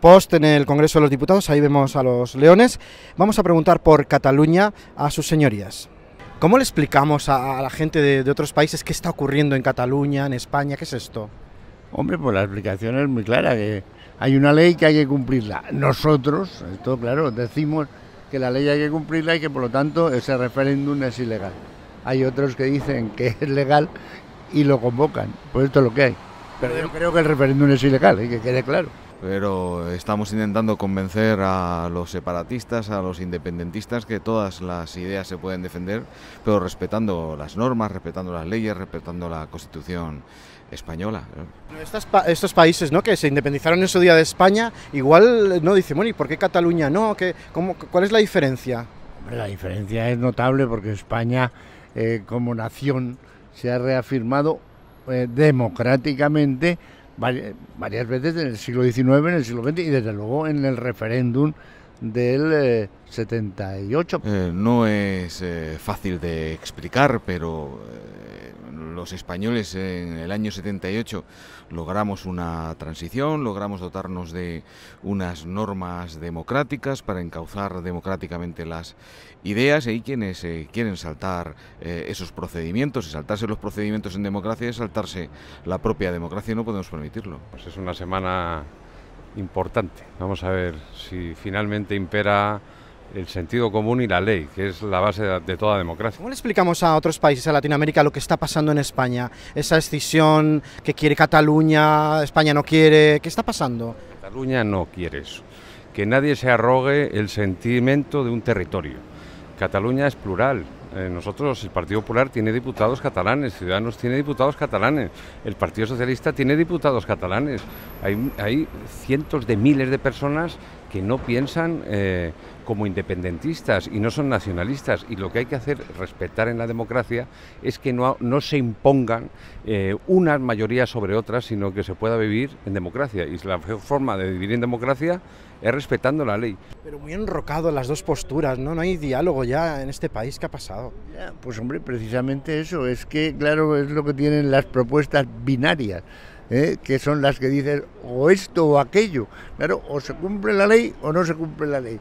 Post en el Congreso de los Diputados, ahí vemos a los leones. Vamos a preguntar por Cataluña a sus señorías. ¿Cómo le explicamos a, la gente de, otros países qué está ocurriendo en Cataluña, en España? ¿Qué es esto? Hombre, pues la explicación es muy clara, que hay una ley que hay que cumplirla. Nosotros, esto claro, decimos que la ley hay que cumplirla y que por lo tanto ese referéndum es ilegal. Hay otros que dicen que es legal y lo convocan, pues esto es lo que hay. Pero yo creo que el referéndum es ilegal, y que quede claro pero estamos intentando convencer a los separatistas, a los independentistas, que todas las ideas se pueden defender, pero respetando las normas, respetando las leyes, respetando la Constitución española. Estos, países ¿no? que se independizaron en su día de España, igual no dicen, bueno, ¿y por qué Cataluña no? ¿Qué, cómo, ¿Cuál es la diferencia? La diferencia es notable porque España eh, como nación se ha reafirmado eh, democráticamente varias veces en el siglo XIX, en el siglo XX y desde luego en el referéndum del 78. Eh, eh, no es eh, fácil de explicar, pero los españoles en el año 78 logramos una transición, logramos dotarnos de unas normas democráticas para encauzar democráticamente las ideas y quienes eh, quieren saltar eh, esos procedimientos y saltarse los procedimientos en democracia es saltarse la propia democracia no podemos permitirlo. Pues es una semana importante. Vamos a ver si finalmente impera el sentido común y la ley, que es la base de toda democracia. ¿Cómo le explicamos a otros países de Latinoamérica lo que está pasando en España? Esa escisión que quiere Cataluña, España no quiere, ¿qué está pasando? Cataluña no quiere eso, que nadie se arrogue el sentimiento de un territorio. Cataluña es plural. Eh, nosotros, el Partido Popular tiene diputados catalanes, Ciudadanos tiene diputados catalanes, el Partido Socialista tiene diputados catalanes. Hay, hay cientos de miles de personas que no piensan eh, como independentistas y no son nacionalistas. Y lo que hay que hacer, respetar en la democracia, es que no, no se impongan eh, unas mayorías sobre otras, sino que se pueda vivir en democracia. Y la mejor forma de vivir en democracia es respetando la ley. Pero muy enrocado las dos posturas, ¿no? No hay diálogo ya en este país ¿qué ha pasado. pues hombre, precisamente eso, es que claro, es lo que tienen las propuestas binarias. ¿eh? que son las que dicen o esto o aquello. Claro, o se cumple la ley o no se cumple la ley.